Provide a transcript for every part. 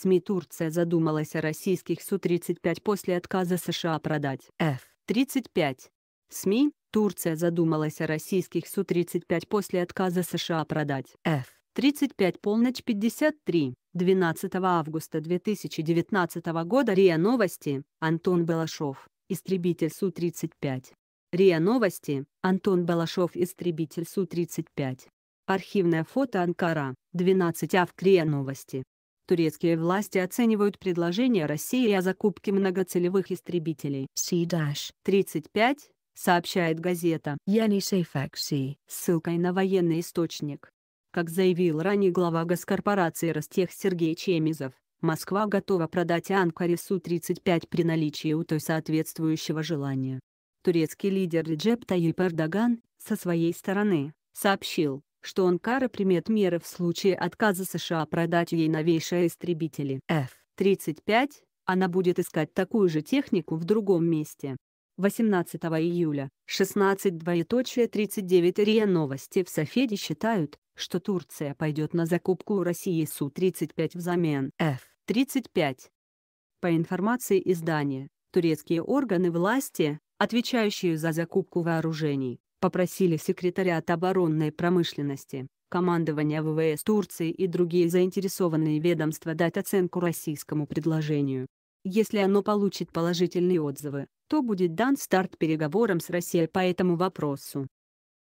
СМИ Турция задумалась о российских Су-35 после отказа США продать F-35. СМИ Турция задумалась о российских Су-35 после отказа США продать F-35 полночь 53. 12 августа 2019 года РИА Новости, Антон Балашов, истребитель Су-35. РИА Новости, Антон Балашов, истребитель Су-35. Архивное фото Анкара, 12 АВК РИА Новости. Турецкие власти оценивают предложение России о закупке многоцелевых истребителей C-35, сообщает газета Yeni Seyfaksi с ссылкой на военный источник. Как заявил ранее глава госкорпорации Ростех Сергей Чемизов, Москва готова продать Анкаре Су-35 при наличии у той соответствующего желания. Турецкий лидер Реджеп Таyyip Эрдоган, со своей стороны, сообщил, что Анкара примет меры в случае отказа США продать ей новейшие истребители F-35, она будет искать такую же технику в другом месте. 18 июля, 16.39 РИА Новости в Софеде считают, что Турция пойдет на закупку у России Су-35 взамен F-35. По информации издания, турецкие органы власти, отвечающие за закупку вооружений, попросили секретариат оборонной промышленности, командование ВВС Турции и другие заинтересованные ведомства дать оценку российскому предложению. Если оно получит положительные отзывы, то будет дан старт переговорам с Россией по этому вопросу.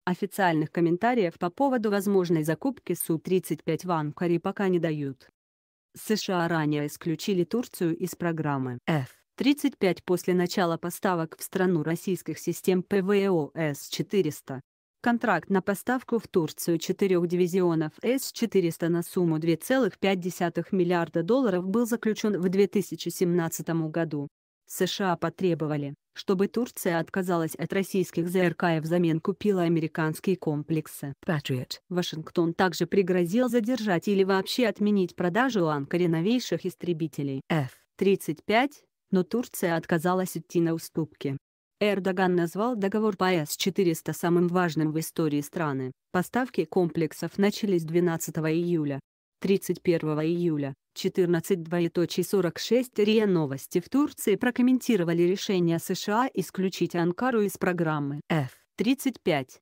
Официальных комментариев по поводу возможной закупки Су-35 в Анкаре пока не дают. США ранее исключили Турцию из программы F. 35 после начала поставок в страну российских систем ПВО С-400. Контракт на поставку в Турцию четырех дивизионов С-400 на сумму 2,5 миллиарда долларов был заключен в 2017 году. США потребовали, чтобы Турция отказалась от российских ЗРК и взамен купила американские комплексы Patriot. Вашингтон также пригрозил задержать или вообще отменить продажу Анкаре новейших истребителей F-35, но Турция отказалась идти на уступки. Эрдоган назвал договор по С-400 самым важным в истории страны. Поставки комплексов начались 12 июля. 31 июля, 14.46 РИА Новости в Турции прокомментировали решение США исключить Анкару из программы F-35.